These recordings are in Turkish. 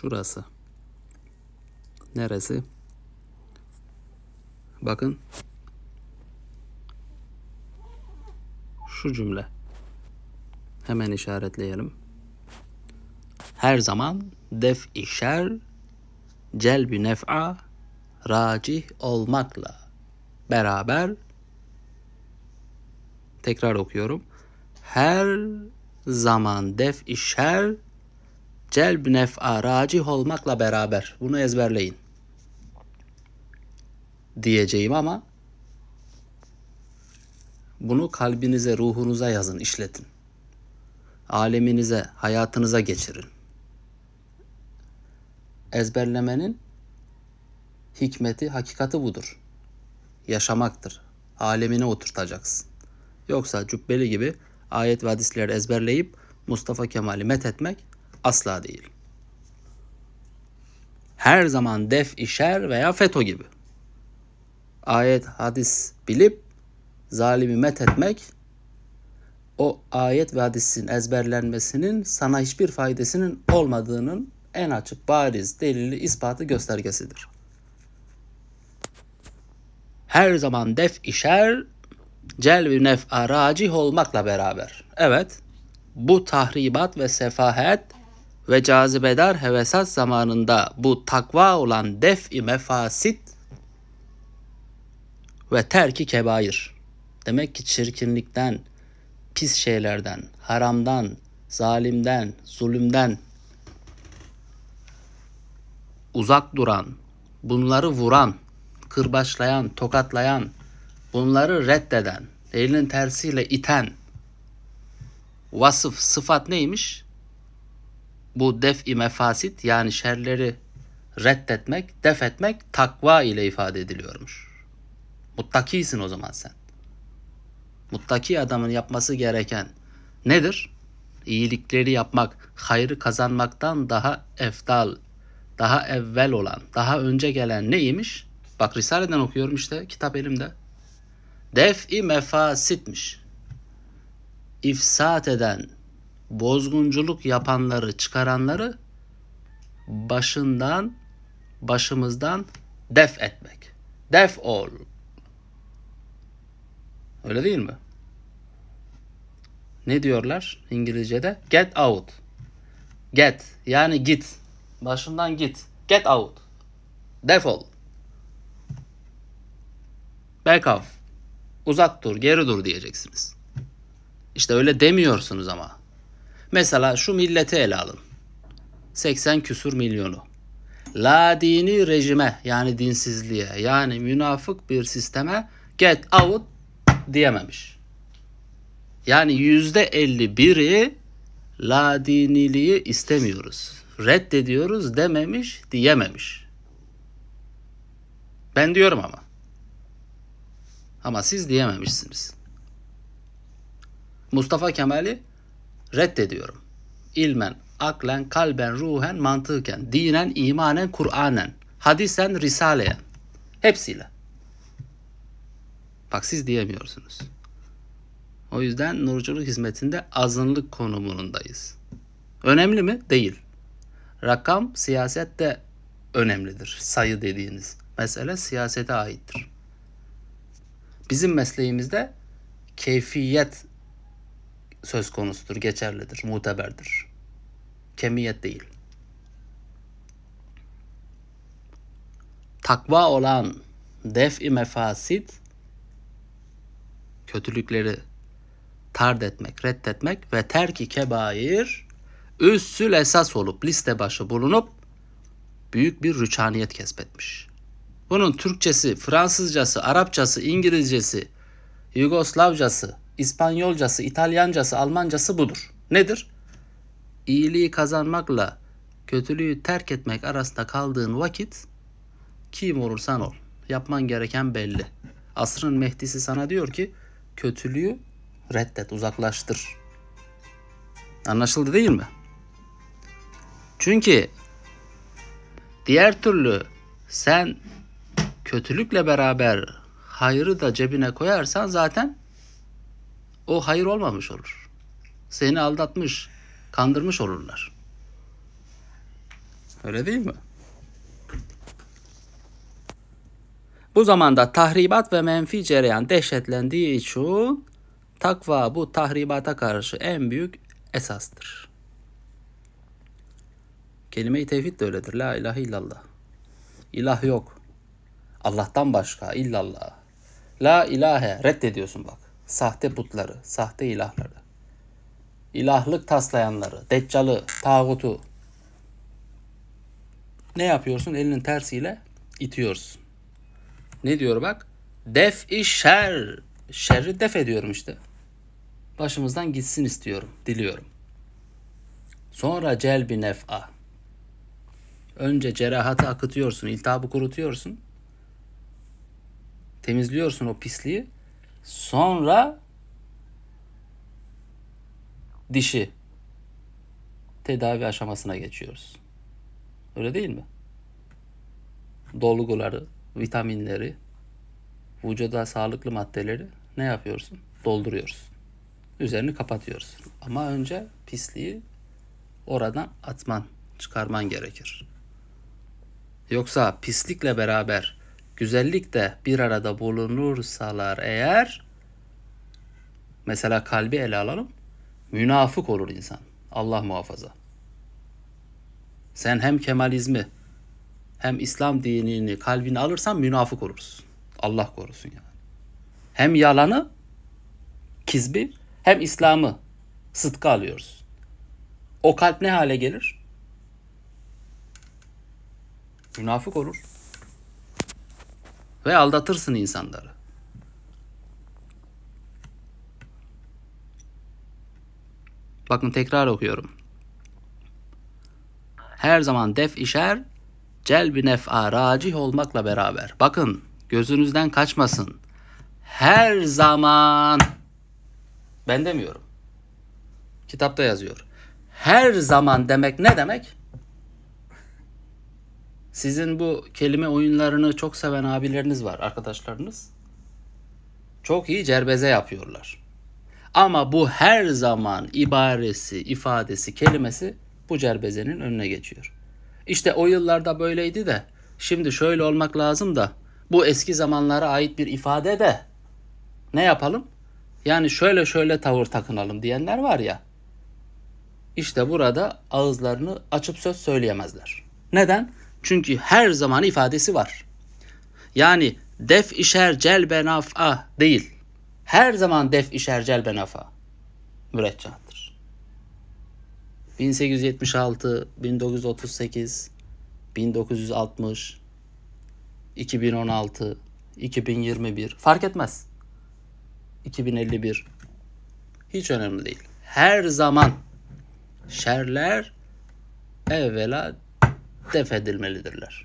şurası. Neresi? Bakın. Şu cümle. Hemen işaretleyelim. Her zaman def işer, celbi celb-i nef'a, racih olmakla beraber tekrar okuyorum. Her zaman def işer celb nef'a racih olmakla beraber bunu ezberleyin diyeceğim ama bunu kalbinize, ruhunuza yazın, işletin. Aleminize, hayatınıza geçirin. Ezberlemenin hikmeti, hakikati budur. Yaşamaktır. Alemine oturtacaksın. Yoksa cübbeli gibi ayet ve hadisleri ezberleyip Mustafa Kemal'i met etmek Asla değil. Her zaman def işer veya feto gibi. Ayet, hadis bilip zalimi met etmek o ayet ve hadisin ezberlenmesinin sana hiçbir faydasının olmadığının en açık, bariz, delili, ispatı göstergesidir. Her zaman def işer, celbi nef aracih olmakla beraber. Evet, bu tahribat ve sefahet ve cazibedar hevesat zamanında bu takva olan def-i mefasit ve terki kebair. Demek ki çirkinlikten, pis şeylerden, haramdan, zalimden, zulümden uzak duran, bunları vuran, kırbaçlayan, tokatlayan, bunları reddeden, elinin tersiyle iten vasıf, sıfat neymiş? bu def-i mefasit yani şerleri reddetmek, def etmek takva ile ifade ediliyormuş. Muttakisin o zaman sen. Muttaki adamın yapması gereken nedir? İyilikleri yapmak, hayrı kazanmaktan daha eftal, daha evvel olan, daha önce gelen neymiş? Bak Risale'den okuyorum işte, kitap elimde. Def-i mefasitmiş. İfsat eden, bozgunculuk yapanları çıkaranları başından başımızdan def etmek. Def ol. Öyle değil mi? Ne diyorlar İngilizce'de? Get out. Get yani git. Başından git. Get out. Defol. Back off. Uzak dur, geri dur diyeceksiniz. İşte öyle demiyorsunuz ama. Mesela şu milleti ele alın. 80 küsur milyonu. La dini rejime yani dinsizliğe yani münafık bir sisteme get out diyememiş. Yani yüzde 51'i la diniliği istemiyoruz. Reddediyoruz dememiş diyememiş. Ben diyorum ama. Ama siz diyememişsiniz. Mustafa Kemal'i reddediyorum. İlmen, aklen, kalben, ruhen, mantıken, dinen, imanen, Kur'anen, hadisen, risaleyen. Hepsiyle. Bak siz diyemiyorsunuz. O yüzden nurculuk hizmetinde azınlık konumundayız. Önemli mi? Değil. Rakam siyasette önemlidir. Sayı dediğiniz mesele siyasete aittir. Bizim mesleğimizde keyfiyet söz konusudur, geçerlidir, muteberdir. Kemiyet değil. Takva olan def-i mefasit kötülükleri tard etmek, reddetmek ve terk-i kebair üssül esas olup liste başı bulunup büyük bir rüçhaniyet kesbetmiş. Bunun Türkçesi, Fransızcası, Arapçası, İngilizcesi, Yugoslavcası, İspanyolcası, İtalyancası, Almancası budur. Nedir? İyiliği kazanmakla kötülüğü terk etmek arasında kaldığın vakit kim olursan ol. Yapman gereken belli. Asrın Mehdisi sana diyor ki kötülüğü reddet, uzaklaştır. Anlaşıldı değil mi? Çünkü diğer türlü sen kötülükle beraber hayrı da cebine koyarsan zaten o hayır olmamış olur. Seni aldatmış, kandırmış olurlar. Öyle değil mi? Bu zamanda tahribat ve menfi cereyan dehşetlendiği için takva bu tahribata karşı en büyük esastır. Kelime-i tevhid de öyledir. La ilahe illallah. İlah yok. Allah'tan başka illallah. La ilahe reddediyorsun bak sahte putları, sahte ilahları, ilahlık taslayanları, deccalı, tağutu ne yapıyorsun? Elinin tersiyle itiyorsun. Ne diyor bak? Def-i şer. Şerri def ediyorum işte. Başımızdan gitsin istiyorum, diliyorum. Sonra celbi nef'a. Önce cerahatı akıtıyorsun, iltihabı kurutuyorsun. Temizliyorsun o pisliği. Sonra dişi tedavi aşamasına geçiyoruz. Öyle değil mi? Dolguları, vitaminleri, vücuda sağlıklı maddeleri ne yapıyorsun? Dolduruyoruz. Üzerini kapatıyoruz. Ama önce pisliği oradan atman, çıkarman gerekir. Yoksa pislikle beraber Güzellik de bir arada bulunursalar eğer mesela kalbi ele alalım münafık olur insan. Allah muhafaza. Sen hem kemalizmi hem İslam dinini kalbine alırsan münafık olursun. Allah korusun yani. Hem yalanı, kizbi hem İslam'ı sıdka alıyoruz. O kalp ne hale gelir? Münafık olur. Ve aldatırsın insanları. Bakın tekrar okuyorum. Her zaman def işer, celbi nef'a racih olmakla beraber. Bakın gözünüzden kaçmasın. Her zaman ben demiyorum. Kitapta yazıyor. Her zaman demek ne demek? Sizin bu kelime oyunlarını çok seven abileriniz var, arkadaşlarınız. Çok iyi cerbeze yapıyorlar. Ama bu her zaman ibaresi, ifadesi, kelimesi bu cerbezenin önüne geçiyor. İşte o yıllarda böyleydi de şimdi şöyle olmak lazım da bu eski zamanlara ait bir ifade de ne yapalım? Yani şöyle şöyle tavır takınalım diyenler var ya. İşte burada ağızlarını açıp söz söyleyemezler. Neden? Çünkü her zaman ifadesi var. Yani def işer celbe naf'a değil. Her zaman def işer celbe naf'a müreccahtır. 1876, 1938, 1960, 2016, 2021 fark etmez. 2051 hiç önemli değil. Her zaman şerler evvela def edilmelidirler.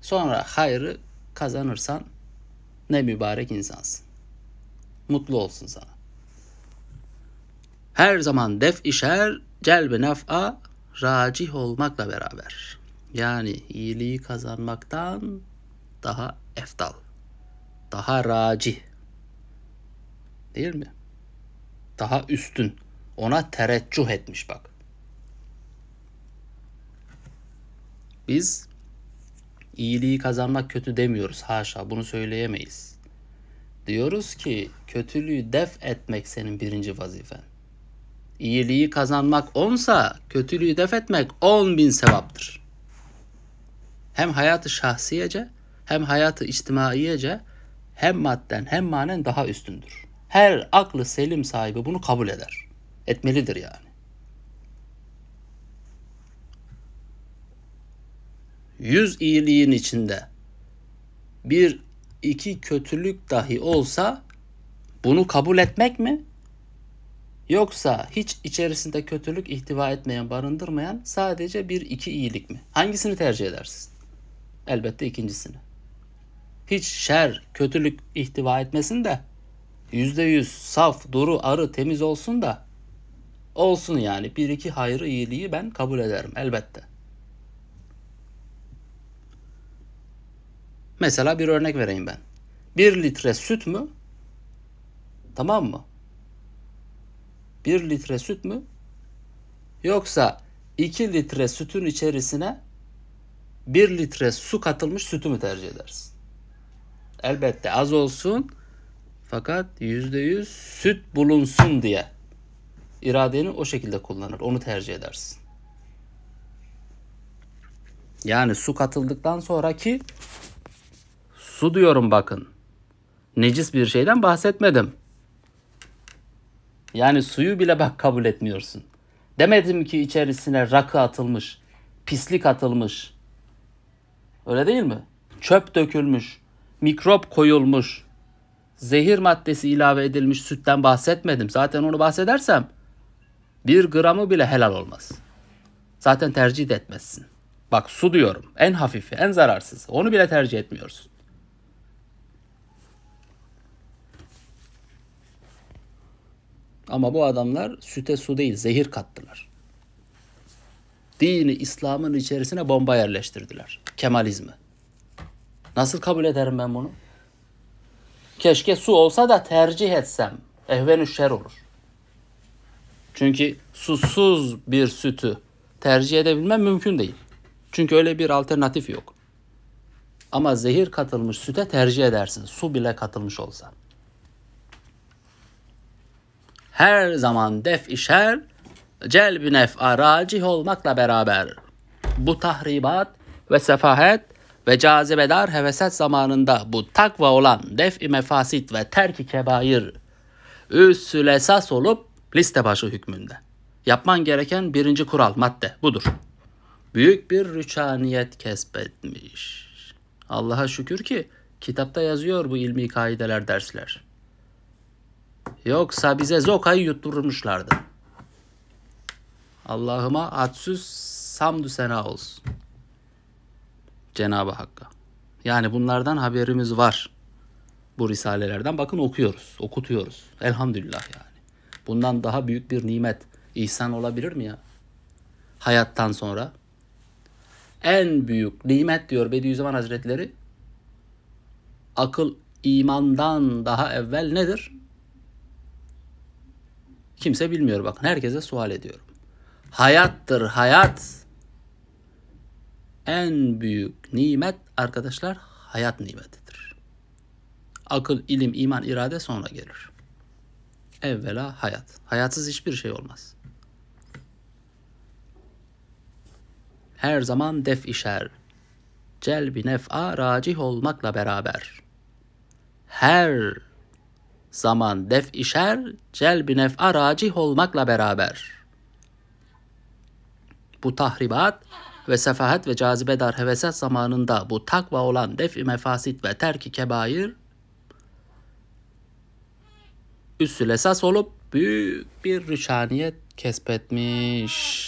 Sonra hayrı kazanırsan ne mübarek insansın. Mutlu olsun sana. Her zaman def işer, celbe nef'a racih olmakla beraber. Yani iyiliği kazanmaktan daha eftal, daha racih. Değil mi? Daha üstün. Ona tereccüh etmiş bak. Biz iyiliği kazanmak kötü demiyoruz haşa bunu söyleyemeyiz. Diyoruz ki kötülüğü def etmek senin birinci vazifen. İyiliği kazanmak onsa kötülüğü def etmek on bin sevaptır. Hem hayatı şahsiyece hem hayatı içtimaiyece hem madden hem manen daha üstündür. Her aklı selim sahibi bunu kabul eder. Etmelidir yani. yüz iyiliğin içinde bir iki kötülük dahi olsa bunu kabul etmek mi? Yoksa hiç içerisinde kötülük ihtiva etmeyen, barındırmayan sadece bir iki iyilik mi? Hangisini tercih edersin? Elbette ikincisini. Hiç şer, kötülük ihtiva etmesin de yüzde yüz saf, duru, arı, temiz olsun da olsun yani bir iki hayrı iyiliği ben kabul ederim elbette. Mesela bir örnek vereyim ben. 1 litre süt mü? Tamam mı? 1 litre süt mü? Yoksa 2 litre sütün içerisine 1 litre su katılmış sütü mü tercih edersin? Elbette az olsun fakat %100 süt bulunsun diye iradeni o şekilde kullanır. Onu tercih edersin. Yani su katıldıktan sonraki Su diyorum bakın. Necis bir şeyden bahsetmedim. Yani suyu bile bak kabul etmiyorsun. Demedim ki içerisine rakı atılmış, pislik atılmış. Öyle değil mi? Çöp dökülmüş, mikrop koyulmuş, zehir maddesi ilave edilmiş sütten bahsetmedim. Zaten onu bahsedersem bir gramı bile helal olmaz. Zaten tercih de etmezsin. Bak su diyorum en hafifi, en zararsız. Onu bile tercih etmiyorsun. Ama bu adamlar süte su değil zehir kattılar. Dini İslam'ın içerisine bomba yerleştirdiler. Kemalizmi. Nasıl kabul ederim ben bunu? Keşke su olsa da tercih etsem. Ehvenü şer olur. Çünkü susuz bir sütü tercih edebilmem mümkün değil. Çünkü öyle bir alternatif yok. Ama zehir katılmış süte tercih edersin. Su bile katılmış olsa her zaman def işer, celb-i nef'a racih olmakla beraber bu tahribat ve sefahet ve cazibedar heveset zamanında bu takva olan def-i mefasit ve terk-i kebair üssül esas olup liste başı hükmünde. Yapman gereken birinci kural madde budur. Büyük bir rüçhaniyet kesbetmiş. Allah'a şükür ki kitapta yazıyor bu ilmi kaideler dersler. Yoksa bize Zoka'yı yutturmuşlardı. Allah'ıma adsüz samdü sena olsun. Cenab-ı Hakk'a. Yani bunlardan haberimiz var. Bu risalelerden bakın okuyoruz, okutuyoruz. Elhamdülillah yani. Bundan daha büyük bir nimet, ihsan olabilir mi ya? Hayattan sonra en büyük nimet diyor Bediüzzaman Hazretleri akıl imandan daha evvel nedir? Kimse bilmiyor bakın herkese sual ediyorum. Hayattır hayat. En büyük nimet arkadaşlar hayat nimetidir. Akıl, ilim, iman, irade sonra gelir. Evvela hayat. Hayatsız hiçbir şey olmaz. Her zaman def işer. Celbi nef'a racih olmakla beraber her zaman def işer, celbi nef'a racih olmakla beraber. Bu tahribat ve sefahat ve cazibedar heveset zamanında bu takva olan def-i mefasit ve terki kebair üssül esas olup büyük bir rüçhaniyet kesbetmiş.